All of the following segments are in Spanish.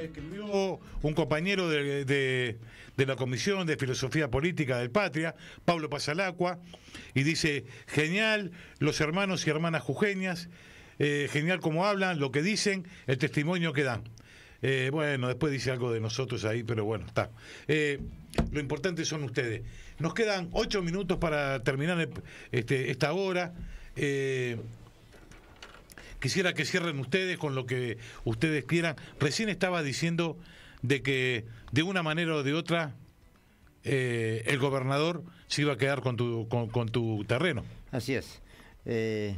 escribió un compañero de, la Comisión de Filosofía Política del Patria, Pablo Pasalacua, y dice, genial, los hermanos y hermanas jujeñas, eh, genial cómo hablan, lo que dicen, el testimonio que dan. Eh, bueno, después dice algo de nosotros ahí, pero bueno, está. Eh, lo importante son ustedes. Nos quedan ocho minutos para terminar este, esta hora. Quisiera que cierren ustedes con lo que ustedes quieran. Recién estaba diciendo de que de una manera o de otra eh, el gobernador se iba a quedar con tu, con, con tu terreno. Así es. Eh,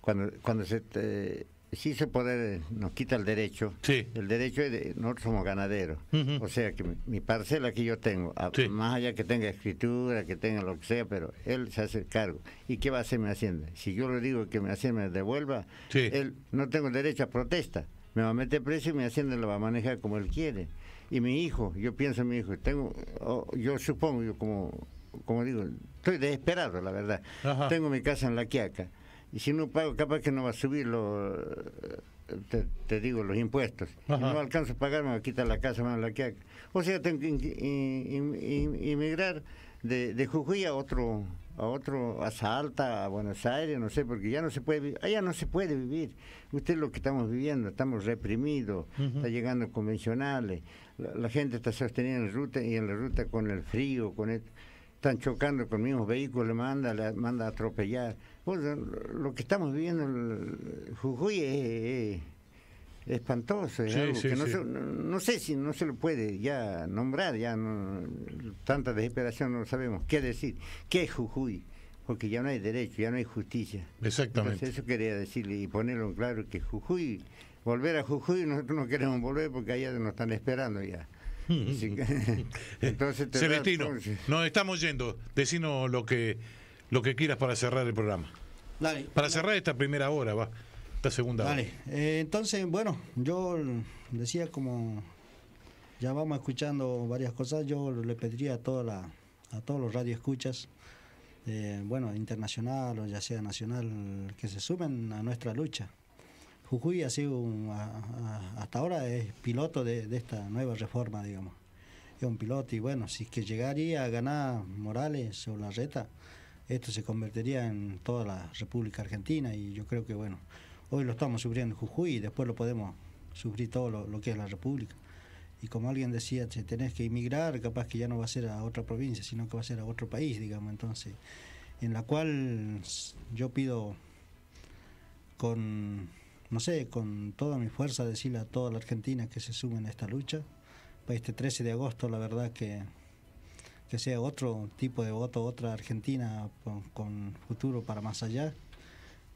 cuando, cuando se, eh, si se poder nos quita el derecho. El derecho, de, nosotros somos ganaderos. O sea, que mi, parcela que yo tengo, más allá que tenga escritura, que tenga lo que sea, pero él se hace cargo. ¿Y qué va a hacer mi hacienda? Si yo le digo que mi hacienda me devuelva, él no tengo derecho a protesta. Me va a meter preso y mi hacienda lo va a manejar como él quiere. Y mi hijo, yo pienso en mi hijo, tengo, oh, yo supongo, yo como, como digo, estoy desesperado, la verdad. Tengo mi casa en La Quiaca y si no pago, capaz que no va a subir los, te, digo, los impuestos. no alcanzo a pagar, me quita a quitar la casa, me va a O sea, tengo que inmigrar de, Jujuy a otro, a otro, a Salta, a Buenos Aires, no sé, porque ya no se puede vivir, allá no se puede vivir. Usted lo que estamos viviendo, estamos reprimidos, está llegando convencionales, la, gente está sosteniendo en la ruta y en la ruta con el frío, con esto están chocando con mismos vehículos, manda, la, manda a atropellar. Bueno, pues, lo que estamos viviendo en Jujuy es, espantoso, no, sé si no se lo puede ya nombrar, ya tanta desesperación no sabemos qué decir, qué es Jujuy, porque ya no hay derecho, ya no hay justicia. Exactamente. eso quería decirle y ponerlo claro que Jujuy, volver a Jujuy nosotros no queremos volver porque allá nos están esperando ya. entonces Celestino, pues, nos estamos yendo. Decinos lo que, lo que quieras para cerrar el programa. para cerrar esta primera hora, va. Esta segunda hora. Eh, entonces, bueno, yo decía como ya vamos escuchando varias cosas, yo le pediría a toda la, a todos los radioescuchas, escuchas, bueno, internacional o ya sea nacional, que se sumen a nuestra lucha Jujuy ha sido un, hasta ahora es piloto de, esta nueva reforma, digamos. Es un piloto y bueno, si es que llegaría a ganar Morales o la reta, esto se convertiría en toda la República Argentina y yo creo que bueno, hoy lo estamos sufriendo en Jujuy y después lo podemos sufrir todo lo, lo, que es la República. Y como alguien decía, si tenés que emigrar, capaz que ya no va a ser a otra provincia, sino que va a ser a otro país, digamos. Entonces, en la cual yo pido con no sé, con toda mi fuerza decirle a toda la Argentina que se sumen a esta lucha. Para pues este 13 de agosto, la verdad que, que sea otro tipo de voto, otra Argentina con, futuro para más allá.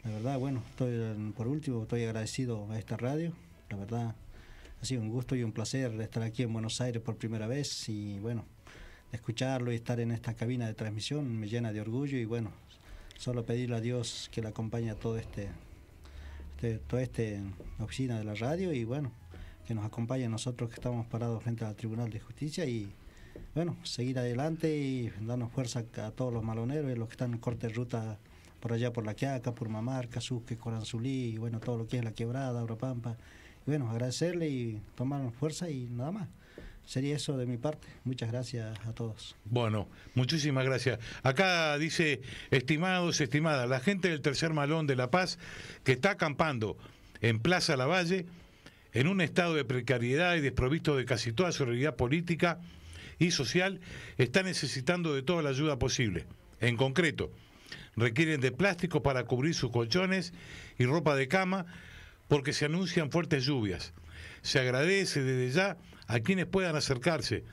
La verdad, bueno, estoy, por último, estoy agradecido a esta radio. La verdad, ha sido un gusto y un placer estar aquí en Buenos Aires por primera vez y bueno, escucharlo y estar en esta cabina de transmisión me llena de orgullo y bueno, solo pedirle a Dios que le acompañe a todo este de en la oficina de la radio y bueno, que nos acompañe nosotros que estamos parados frente al Tribunal de Justicia y bueno, seguir adelante y darnos fuerza a todos los maloneros y los que están en corte de ruta por allá por La Quiaca, Mamarca, Suque, Coranzulí, y bueno, todo lo que es La Quebrada, pampa. Y bueno, agradecerle y tomarnos fuerza y nada más. Sería eso de mi parte. Muchas gracias a todos. Bueno, muchísimas gracias. Acá dice, estimados, estimadas, la gente del Tercer Malón de La Paz que está acampando en Plaza Lavalle, en un estado de precariedad y desprovisto de casi toda su realidad política y social, está necesitando de toda la ayuda posible. En concreto, requieren de plástico para cubrir sus colchones y ropa de cama porque se anuncian fuertes lluvias. Se agradece desde ya a quienes puedan acercarse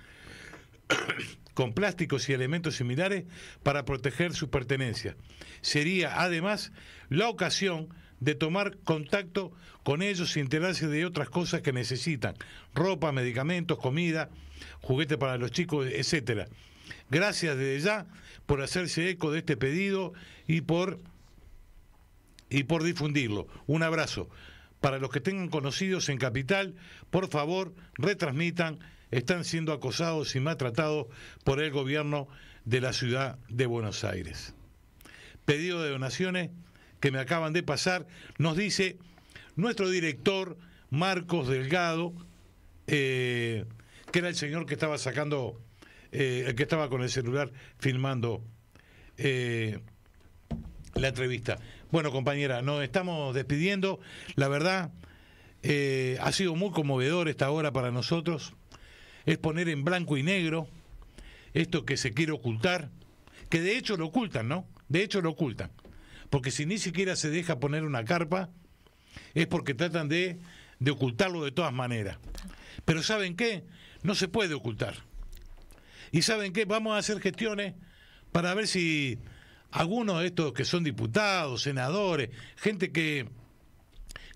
con plásticos y elementos similares para proteger su pertenencia. Sería además la ocasión de tomar contacto con ellos y enterarse de otras cosas que necesitan, ropa, medicamentos, comida, juguetes para los chicos, etcétera. Gracias desde ya por hacerse eco de este pedido y por y por difundirlo. Un abrazo para los que tengan conocidos en Capital, por favor, retransmitan, están siendo acosados y maltratados por el gobierno de la ciudad de Buenos Aires. Pedido de donaciones que me acaban de pasar, nos dice nuestro director Marcos Delgado, eh, que era el señor que estaba sacando, eh, el que estaba con el celular filmando eh, la entrevista. Bueno, compañera, nos estamos despidiendo. La verdad, eh, ha sido muy conmovedor esta hora para nosotros. Es poner en blanco y negro esto que se quiere ocultar, que de hecho lo ocultan, ¿no? De hecho lo ocultan. Porque si ni siquiera se deja poner una carpa, es porque tratan de, de ocultarlo de todas maneras. Pero ¿saben qué? No se puede ocultar. Y ¿saben qué? Vamos a hacer gestiones para ver si algunos de estos que son diputados, senadores, gente que,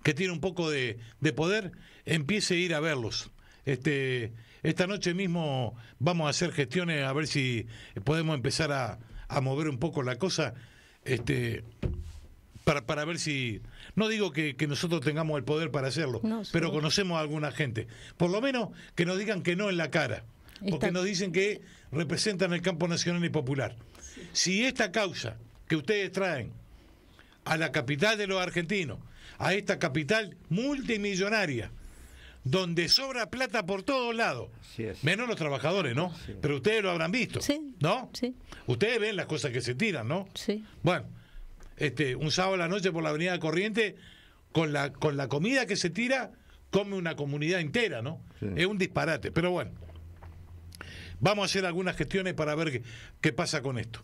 que tiene un poco de, poder, empiece a ir a verlos. Este, esta noche mismo vamos a hacer gestiones a ver si podemos empezar a, mover un poco la cosa. Este, para, para, ver si. No digo que, nosotros tengamos el poder para hacerlo, pero conocemos a alguna gente. Por lo menos que nos digan que no en la cara, porque nos dicen que representan el campo nacional y popular. Si esta causa que ustedes traen a la capital de los argentinos, a esta capital multimillonaria, donde sobra plata por todos lados, menos los trabajadores, ¿no? Pero ustedes lo habrán visto, ¿no? Sí. Ustedes ven las cosas que se tiran, ¿no? Sí. Bueno, este, un sábado a la noche por la Avenida Corriente, con la, con la comida que se tira, come una comunidad entera, ¿no? Es un disparate, pero bueno. Vamos a hacer algunas gestiones para ver qué, pasa con esto.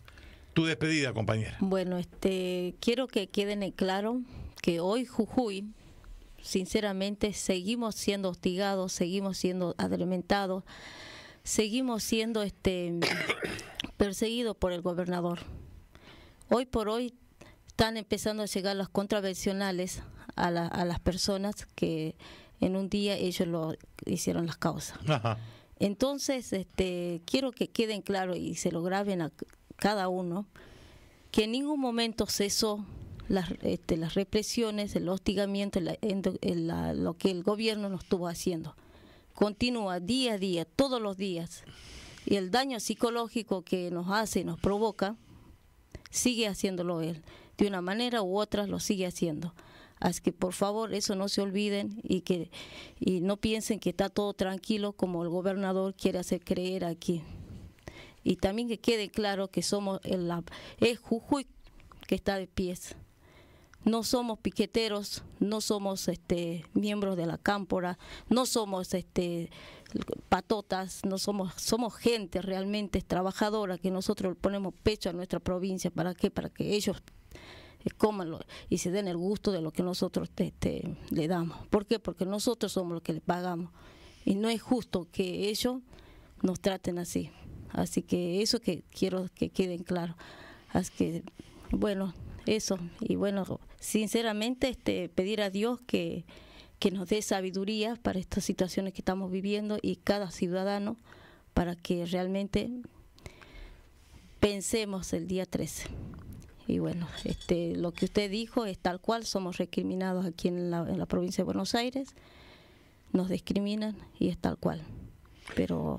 Tu despedida, compañera. Bueno, este, quiero que queden claro que hoy Jujuy, sinceramente, seguimos siendo hostigados, seguimos siendo adrementados, seguimos siendo este, perseguidos por el gobernador. Hoy por hoy están empezando a llegar las contravencionales a, las personas que en un día ellos lo hicieron las causas. Entonces, este, quiero que queden claros y se lo graben a cada uno, que en ningún momento cesó las, este, las represiones, el hostigamiento, la, lo que el gobierno nos estuvo haciendo. Continúa día a día, todos los días. Y el daño psicológico que nos hace, nos provoca, sigue haciéndolo él. De una manera u otra lo sigue haciendo. Así que por favor eso no se olviden y que y no piensen que está todo tranquilo como el gobernador quiere hacer creer aquí. Y también que quede claro que somos el, es Jujuy que está de pies. No somos piqueteros, no somos este, miembros de la cámpora, no somos este, patotas, no somos, somos gente realmente trabajadora que nosotros ponemos pecho a nuestra provincia. ¿Para qué? Para que ellos eh, cómanlo y se den el gusto de lo que nosotros te, le damos. ¿Por qué? Porque nosotros somos los que les pagamos y no es justo que ellos nos traten así. Así que eso que quiero que queden claro. Así que, bueno, eso. Y bueno, sinceramente este, pedir a Dios que, que nos dé sabiduría para estas situaciones que estamos viviendo y cada ciudadano para que realmente pensemos el día 13 y bueno, este, lo que usted dijo es tal cual, somos recriminados aquí en la, provincia de Buenos Aires, nos discriminan y es tal cual, pero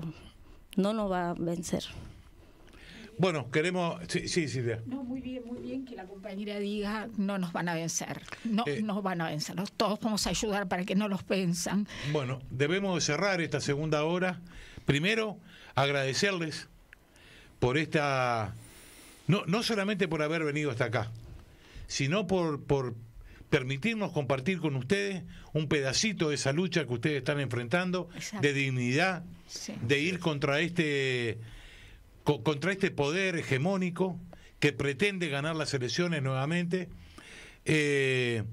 no nos va a vencer. Bueno, queremos. Sí, sí, Silvia. No, muy bien, muy bien que la compañera diga: no nos van a vencer. No eh. nos van a vencer. Todos vamos a ayudar para que no los pensan. Bueno, debemos cerrar esta segunda hora. Primero, agradecerles por esta no, solamente por haber venido hasta acá, sino por, por permitirnos compartir con ustedes un pedacito de esa lucha que ustedes están enfrentando, de dignidad, de ir contra este, contra este poder hegemónico que pretende ganar las elecciones nuevamente. Eh,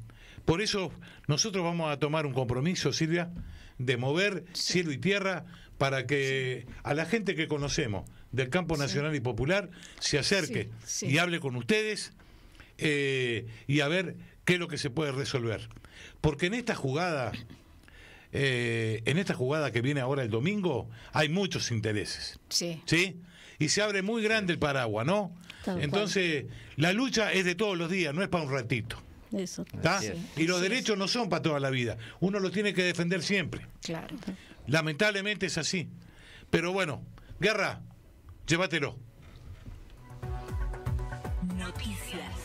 por eso nosotros vamos a tomar un compromiso, Silvia, de mover cielo y tierra para que a la gente que conocemos del campo nacional y popular se acerque y hable con ustedes eh, y a ver qué es lo que se puede resolver. Porque en esta jugada, eh, en esta jugada que viene ahora el domingo, hay muchos intereses. Sí. ¿Sí? Y se abre muy grande el paraguas, ¿no? Entonces, la lucha es de todos los días, no es para un ratito. Eso, y los derechos no son para toda la vida. Uno los tiene que defender siempre. Claro. Lamentablemente es así. Pero bueno, guerra, llévatelo. Noticias.